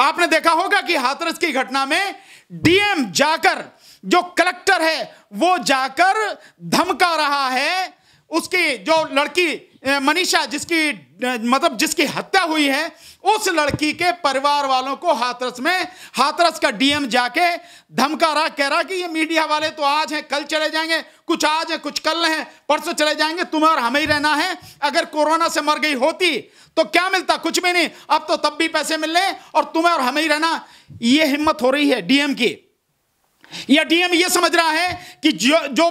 आपने देखा होगा कि हाथरस की घटना में डीएम जाकर जो कलेक्टर है वो जाकर धमका रहा है उसकी जो लड़की मनीषा जिसकी मतलब जिसकी हत्या हुई है उस लड़की के परिवार वालों को हाथरस में हाथरस का डीएम जाके धमका रहा कह रहा कि ये मीडिया वाले तो आज हैं कल चले जाएंगे कुछ आज है कुछ कल हैं परसों चले जाएंगे तुम्हें और हमें ही रहना है अगर कोरोना से मर गई होती तो क्या मिलता कुछ भी नहीं अब तो तब भी पैसे मिलने और तुम्हें और हमें ही रहना ये हिम्मत हो रही है डीएम की या डीएम ये समझ रहा है कि जो जो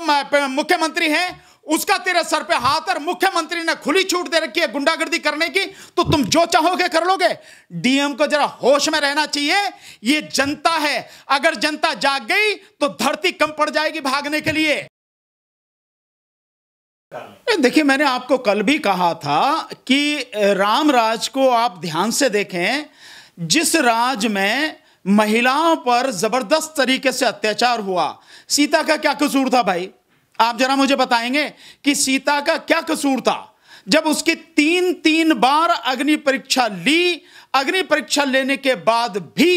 मुख्यमंत्री हैं उसका तेरे सर पे हाथ और मुख्यमंत्री ने खुली छूट दे रखी है गुंडागर्दी करने की तो तुम जो चाहोगे कर लोगे डीएम को जरा होश में रहना चाहिए ये जनता है अगर जनता जाग गई तो धरती कम पड़ जाएगी भागने के लिए देखिए मैंने आपको कल भी कहा था कि राम राज को आप ध्यान से देखें जिस राज में महिलाओं पर जबरदस्त तरीके से अत्याचार हुआ सीता का क्या कसूर था भाई आप जरा मुझे बताएंगे कि सीता का क्या कसूर था जब उसकी तीन तीन बार अग्नि परीक्षा ली अग्नि परीक्षा लेने के बाद भी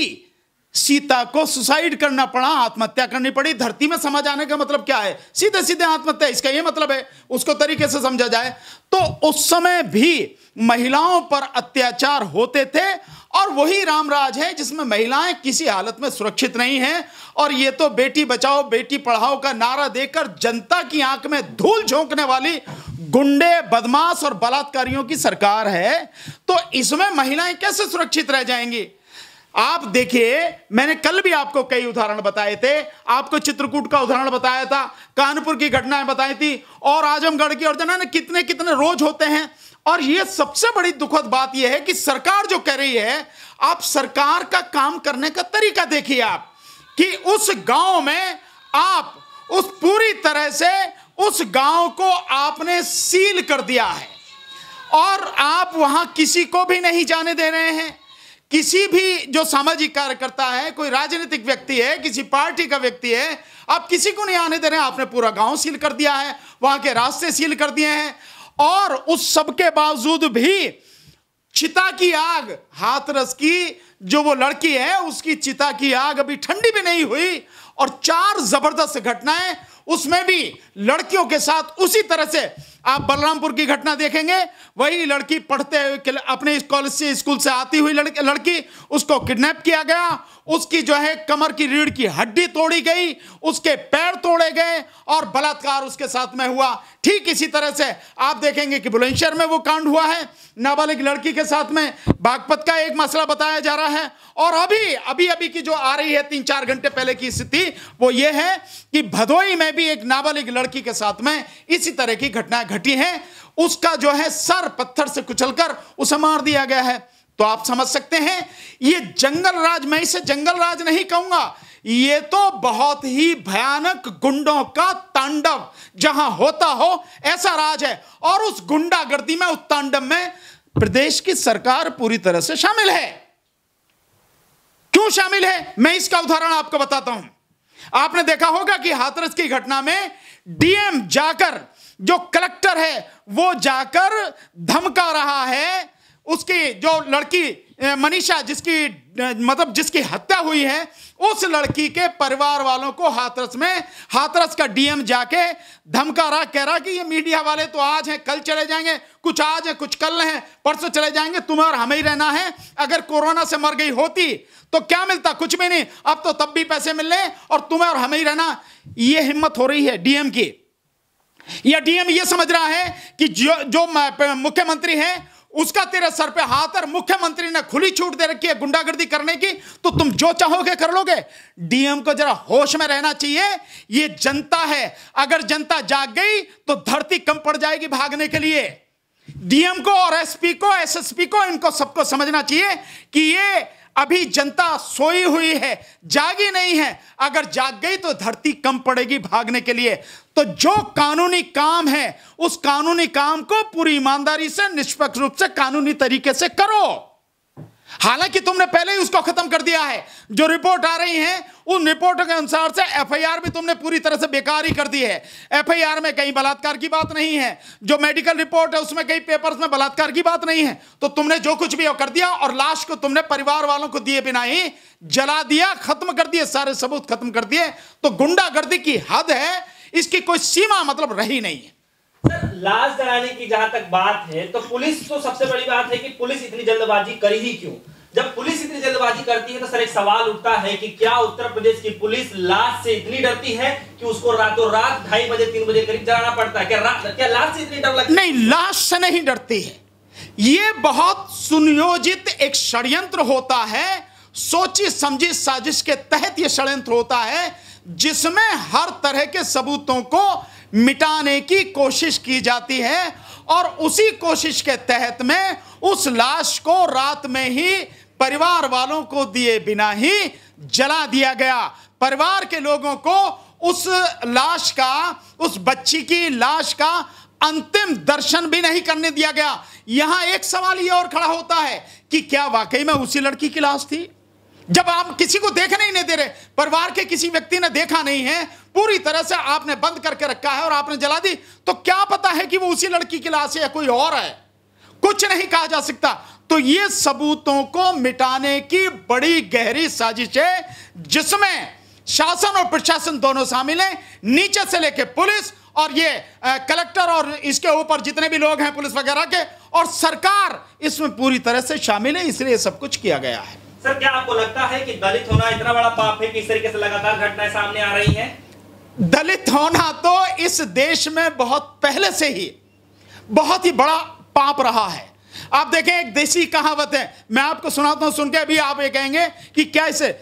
सीता को सुसाइड करना पड़ा आत्महत्या करनी पड़ी धरती में समझ आने का मतलब क्या है सीधे सीधे आत्महत्या इसका यह मतलब है उसको तरीके से समझा जाए तो उस समय भी महिलाओं पर अत्याचार होते थे और वही रामराज है जिसमें महिलाएं किसी हालत में सुरक्षित नहीं हैं और ये तो बेटी बचाओ बेटी पढ़ाओ का नारा देकर जनता की आंख में धूल झोंकने वाली गुंडे बदमाश और बलात्कारियों की सरकार है तो इसमें महिलाएं कैसे सुरक्षित रह जाएंगी आप देखिए मैंने कल भी आपको कई उदाहरण बताए थे आपको चित्रकूट का उदाहरण बताया था कानपुर की घटनाएं बताई थी और आजमगढ़ की और जाना कितने कितने रोज होते हैं और यह सबसे बड़ी दुखद बात यह है कि सरकार जो कह रही है आप सरकार का काम करने का तरीका देखिए आप कि उस गांव में आप उस पूरी तरह से उस गांव को आपने सील कर दिया है और आप वहां किसी को भी नहीं जाने दे रहे हैं किसी भी जो सामाजिक कार्यकर्ता है कोई राजनीतिक व्यक्ति है किसी पार्टी का व्यक्ति है आप किसी को नहीं आने दे रहे हैं आपने पूरा गांव सील कर दिया है वहां के रास्ते सील कर दिए हैं और उस सब के बावजूद भी चिता की आग हाथरस की जो वो लड़की है उसकी चिता की आग अभी ठंडी भी नहीं हुई और चार जबरदस्त घटनाएं उसमें भी लड़कियों के साथ उसी तरह से आप बलरामपुर की घटना देखेंगे वही लड़की पढ़ते हुए अपने कॉलेज से स्कूल से आती हुई लड़की लड़की उसको किडनैप किया गया उसकी जो है कमर की रीढ़ की हड्डी तोड़ी गई उसके पैर तोड़े गए और बलात्कार उसके साथ में हुआ ठीक इसी तरह से आप देखेंगे कि बुलंदशहर में वो कांड हुआ है नाबालिग लड़की के साथ में बागपत का एक मसला बताया जा रहा है और अभी अभी अभी की जो आ रही है तीन चार घंटे पहले की स्थिति वो ये है कि भदोई में भी एक नाबालिग लड़की के साथ में इसी तरह की घटना घटी है उसका जो है सर पत्थर से कुचलकर उसे मार दिया गया है तो आप समझ सकते हैं ये जंगल राज मैं इसे जंगल राज नहीं कहूंगा ये तो बहुत ही भयानक गुंडों का तांडव जहां होता हो ऐसा राज है और उस गुंडागर्दी में उस तांडव में प्रदेश की सरकार पूरी तरह से शामिल है क्यों शामिल है मैं इसका उदाहरण आपको बताता हूं आपने देखा होगा कि हाथरस की घटना में डीएम जाकर जो कलेक्टर है वो जाकर धमका रहा है उसकी जो लड़की मनीषा जिसकी मतलब जिसकी हत्या हुई है उस लड़की के परिवार वालों को हाथरस में हाथरस का डीएम जाके धमका रहा कह रहा कि ये मीडिया वाले तो आज हैं कल चले जाएंगे कुछ आज है कुछ कल हैं परसों चले जाएंगे तुम्हें और हमें ही रहना है अगर कोरोना से मर गई होती तो क्या मिलता कुछ भी नहीं अब तो तब भी पैसे मिलने और तुम्हें और हमें ही रहना ये हिम्मत हो रही है डीएम की या डीएम यह समझ रहा है कि जो जो मुख्यमंत्री है उसका तेरे सर पे हाथ और मुख्यमंत्री ने खुली छूट दे रखी है गुंडागर्दी करने की तो तुम जो चाहोगे कर लोगे डीएम को जरा होश में रहना चाहिए ये जनता है अगर जनता जाग गई तो धरती कम पड़ जाएगी भागने के लिए डीएम को और एसपी को एसएसपी को इनको सबको समझना चाहिए कि ये अभी जनता सोई हुई है जागी नहीं है अगर जाग गई तो धरती कम पड़ेगी भागने के लिए तो जो कानूनी काम है उस कानूनी काम को पूरी ईमानदारी से निष्पक्ष रूप से कानूनी तरीके से करो हालांकि तुमने पहले ही उसको खत्म कर दिया है जो रिपोर्ट आ रही है उन रिपोर्ट के अनुसार से एफआईआर भी तुमने पूरी तरह से बेकार ही कर दी है एफआईआर में कहीं बलात्कार की बात नहीं है जो मेडिकल रिपोर्ट है उसमें कहीं पेपर्स में बलात्कार की बात नहीं है तो तुमने जो कुछ भी कर दिया और लाश को तुमने परिवार वालों को दिए बिना ही जला दिया खत्म कर दिए सारे सबूत खत्म कर दिए तो गुंडागर्दी की हद है इसकी कोई सीमा मतलब रही नहीं है लाश जलाने की जहां तक बात है तो पुलिस तो सबसे बड़ी बात है कि पुलिस इतनी जल्दबाजी करी ही क्यों जब पुलिस इतनी जल्दबाजी करती है तो सर एक सवाल उठता है कि क्या उत्तर प्रदेश की पुलिस लाश से इतनी डरती है कि उसको रातों रात ढाई बजे तीन बजे करीब जलाना पड़ता है क्या क्या लाश से इतनी डर लगती नहीं लाश से नहीं डरती है ये बहुत सुनियोजित एक षड्यंत्र होता है सोची समझी साजिश के तहत यह षड्यंत्र होता है जिसमें हर तरह के सबूतों को मिटाने की कोशिश की जाती है और उसी कोशिश के तहत में उस लाश को रात में ही परिवार वालों को दिए बिना ही जला दिया गया परिवार के लोगों को उस लाश का उस बच्ची की लाश का अंतिम दर्शन भी नहीं करने दिया गया यहां एक सवाल यह और खड़ा होता है कि क्या वाकई में उसी लड़की की लाश थी जब आप किसी को देखने ही नहीं दे रहे परिवार के किसी व्यक्ति ने देखा नहीं है पूरी तरह से आपने बंद करके रखा है और आपने जला दी तो क्या पता है कि वो उसी लड़की की लाश है या कोई और है कुछ नहीं कहा जा सकता तो ये सबूतों को मिटाने की बड़ी गहरी साजिश है जिसमें शासन और प्रशासन दोनों शामिल हैं नीचे से लेके पुलिस और ये आ, कलेक्टर और इसके ऊपर जितने भी लोग हैं पुलिस वगैरह के और सरकार इसमें पूरी तरह से शामिल है इसलिए सब कुछ किया गया है सर क्या आपको लगता है कि दलित होना इतना बड़ा पाप है कि इस तरीके से लगातार घटनाएं सामने आ रही हैं दलित होना तो इस देश में बहुत पहले से ही बहुत ही बड़ा पाप रहा है आप देखें एक देसी कहावत है मैं आपको सुनाता हूं सुन के अभी आप ये कहेंगे कि क्या इसे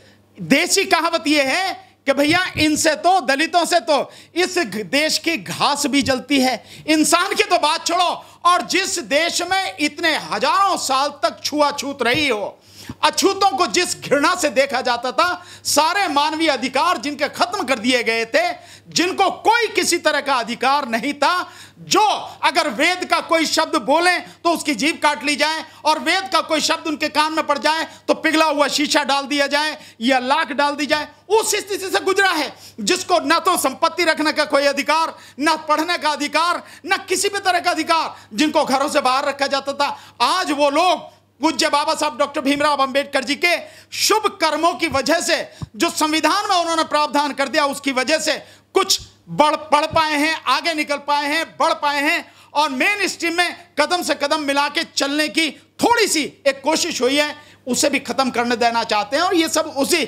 देसी कहावत यह है कि भैया इनसे तो दलितों से तो इस देश की घास भी जलती है इंसान की तो बात छोड़ो और जिस देश में इतने हजारों साल तक छुआछूत रही हो अछूतों को जिस घृणा से देखा जाता था सारे मानवीय अधिकार जिनके खत्म कर दिए गए थे जिनको कोई किसी तरह का अधिकार नहीं था जो अगर वेद का कोई शब्द बोले तो उसकी जीभ काट ली जाए और वेद का कोई शब्द उनके कान में पड़ जाए तो पिघला हुआ शीशा डाल दिया जाए या लाख डाल दी जाए उस स्थिति से गुजरा है जिसको न तो संपत्ति रखने का कोई अधिकार न पढ़ने का अधिकार न किसी भी तरह का अधिकार जिनको घरों से बाहर रखा जाता था आज वो लोग पूज्य बाबा साहब डॉक्टर भीमराव अंबेडकर जी के शुभ कर्मों की वजह से जो संविधान में उन्होंने प्रावधान कर दिया उसकी वजह से कुछ बढ़ पढ़ पाए हैं आगे निकल पाए हैं बढ़ पाए हैं और मेन स्ट्रीम में कदम से कदम मिला के चलने की थोड़ी सी एक कोशिश हुई है उसे भी खत्म करने देना चाहते हैं और ये सब उसी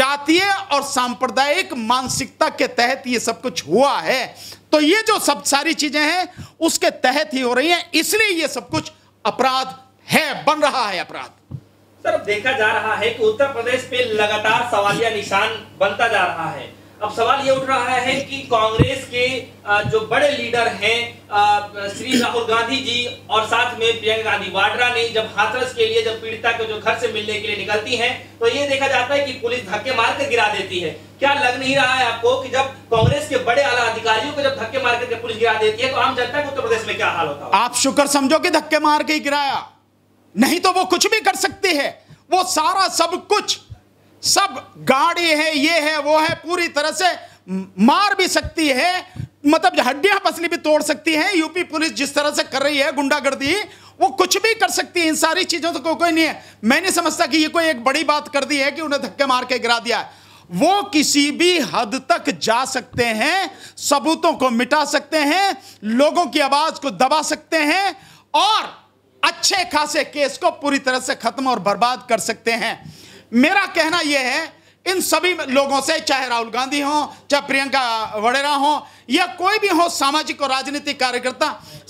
जातीय और सांप्रदायिक मानसिकता के तहत ये सब कुछ हुआ है तो ये जो सब सारी चीजें हैं उसके तहत ही हो रही हैं इसलिए ये सब कुछ अपराध है बन रहा है अपराध सर देखा जा रहा है कि उत्तर प्रदेश पे लगातार सवालिया निशान बनता जा रहा है अब सवाल ये उठ रहा है कि कांग्रेस के जो बड़े लीडर हैं श्री राहुल गांधी जी और साथ में प्रियंका गांधी वाड्रा ने जब हाथरस के लिए जब पीड़िता के जो घर से मिलने के लिए निकलती हैं तो ये देखा जाता है कि पुलिस धक्के मार कर गिरा देती है क्या लग नहीं रहा है आपको कि जब कांग्रेस के बड़े आला अधिकारियों को जब धक्के मार करके पुलिस गिरा देती है तो आम जनता को उत्तर प्रदेश में क्या हाल होता है आप शुक्र समझो कि धक्के मार के गिराया नहीं तो वो कुछ भी कर सकती है वो सारा सब कुछ सब गाड़ी है ये है वो है पूरी तरह से मार भी सकती है मतलब हड्डियां पसली भी तोड़ सकती है यूपी पुलिस जिस तरह से कर रही है गुंडागर्दी वो कुछ भी कर सकती है इन सारी चीजों तो को, कोई नहीं है मैं नहीं समझता कि ये कोई एक बड़ी बात कर दी है कि उन्हें धक्के मार के गिरा दिया है वो किसी भी हद तक जा सकते हैं सबूतों को मिटा सकते हैं लोगों की आवाज को दबा सकते हैं और अच्छे खासे केस को पूरी तरह से खत्म और बर्बाद कर सकते हैं मेरा कहना यह है इन सभी लोगों से चाहे राहुल गांधी हो चाहे प्रियंका वडेरा हो या कोई भी हो सामाजिक और राजनीतिक कार्यकर्ता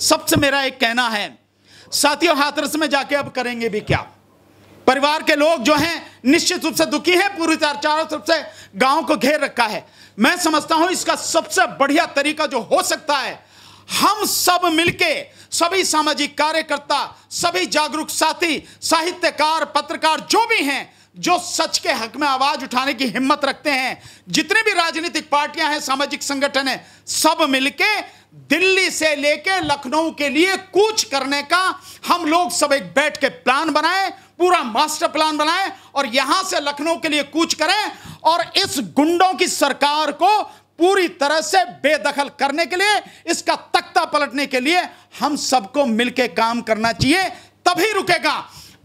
सबसे मेरा एक कहना है साथियों हाथरस में जाके अब करेंगे भी क्या परिवार के लोग जो हैं निश्चित रूप से दुखी हैं पूरी तरह चारों तरफ से गांव को घेर रखा है मैं समझता हूं इसका सबसे बढ़िया तरीका जो हो सकता है हम सब मिलके सभी सामाजिक कार्यकर्ता सभी जागरूक साथी साहित्यकार पत्रकार जो भी हैं जो सच के हक में आवाज उठाने की हिम्मत रखते हैं जितने भी राजनीतिक पार्टियां हैं सामाजिक संगठन है सब मिलके दिल्ली से लेके लखनऊ के लिए कूच करने का हम लोग सब एक बैठ के प्लान बनाएं पूरा मास्टर प्लान बनाएं और यहां से लखनऊ के लिए कूच करें और इस गुंडों की सरकार को पूरी तरह से बेदखल करने के लिए इसका तख्ता पलटने के लिए हम सबको मिलकर काम करना चाहिए तभी रुकेगा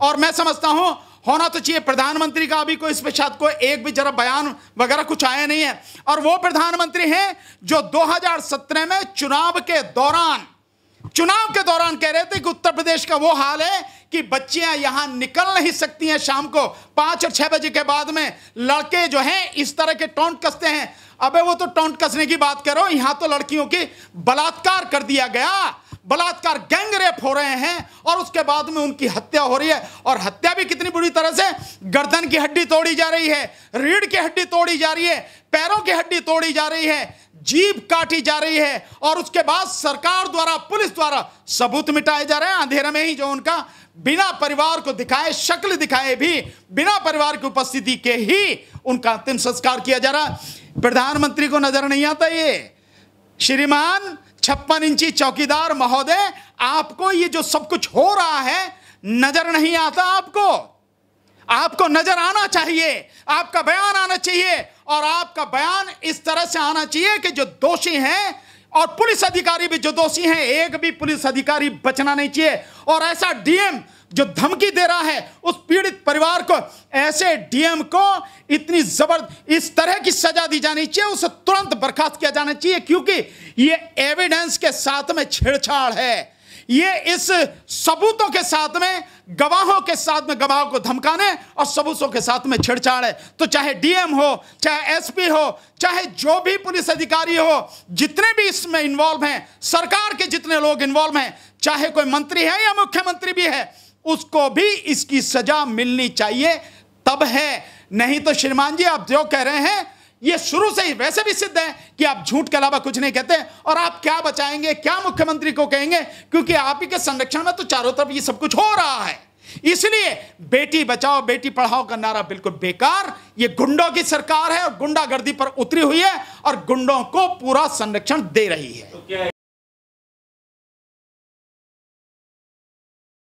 और मैं समझता हूं होना तो चाहिए प्रधानमंत्री का अभी कोई इस पर शायद कोई एक भी जरा बयान वगैरह कुछ आया नहीं है और वो प्रधानमंत्री हैं जो 2017 में चुनाव के दौरान चुनाव के दौरान कह रहे थे कि उत्तर प्रदेश का वो हाल है कि बच्चियां यहां निकल नहीं सकती हैं शाम को पांच और छह बजे के बाद में लड़के जो हैं इस तरह के टोंट कसते हैं अबे वो तो टोंट कसने की बात करो यहां तो लड़कियों की बलात्कार कर दिया गया बलात्कार गैंग रेप हो रहे हैं और उसके बाद में उनकी हत्या हो रही है और हत्या भी कितनी बुरी तरह से गर्दन की हड्डी तोड़ी जा रही है रीढ़ की हड्डी तोड़ी जा रही है पैरों की हड्डी तोड़ी जा रही है जीप काटी जा रही है और उसके बाद सरकार द्वारा पुलिस द्वारा सबूत मिटाए जा रहे हैं अंधेरे में ही जो उनका बिना परिवार को दिखाए शक्ल दिखाए भी बिना परिवार की उपस्थिति के ही उनका अंतिम संस्कार किया जा रहा प्रधानमंत्री को नजर नहीं आता ये श्रीमान छप्पन इंची चौकीदार महोदय आपको ये जो सब कुछ हो रहा है नजर नहीं आता आपको आपको नजर आना चाहिए आपका बयान आना चाहिए और आपका बयान इस तरह से आना चाहिए कि जो दोषी हैं और पुलिस अधिकारी भी जो दोषी हैं एक भी पुलिस अधिकारी बचना नहीं चाहिए और ऐसा डीएम जो धमकी दे रहा है उस पीड़ित परिवार को ऐसे डीएम को इतनी जबर इस तरह की सजा दी जानी चाहिए उसे तुरंत बर्खास्त किया जाना चाहिए क्योंकि ये एविडेंस के साथ में छेड़छाड़ है ये इस सबूतों के साथ में गवाहों के साथ में गवाहों को धमकाने और सबूतों के साथ में छेड़छाड़ है तो चाहे डीएम हो चाहे एसपी हो चाहे जो भी पुलिस अधिकारी हो जितने भी इसमें इन्वॉल्व हैं सरकार के जितने लोग इन्वॉल्व हैं चाहे कोई मंत्री है या मुख्यमंत्री भी है उसको भी इसकी सजा मिलनी चाहिए तब है नहीं तो श्रीमान जी आप जो कह रहे हैं ये शुरू से ही वैसे भी सिद्ध है कि आप झूठ के अलावा कुछ नहीं कहते और आप क्या बचाएंगे क्या मुख्यमंत्री को कहेंगे क्योंकि आप ही के संरक्षण में तो चारों तरफ ये सब कुछ हो रहा है इसलिए बेटी बचाओ बेटी पढ़ाओ का नारा बिल्कुल बेकार ये गुंडों की सरकार है और गुंडागर्दी पर उतरी हुई है और गुंडों को पूरा संरक्षण दे रही है तो क्या है?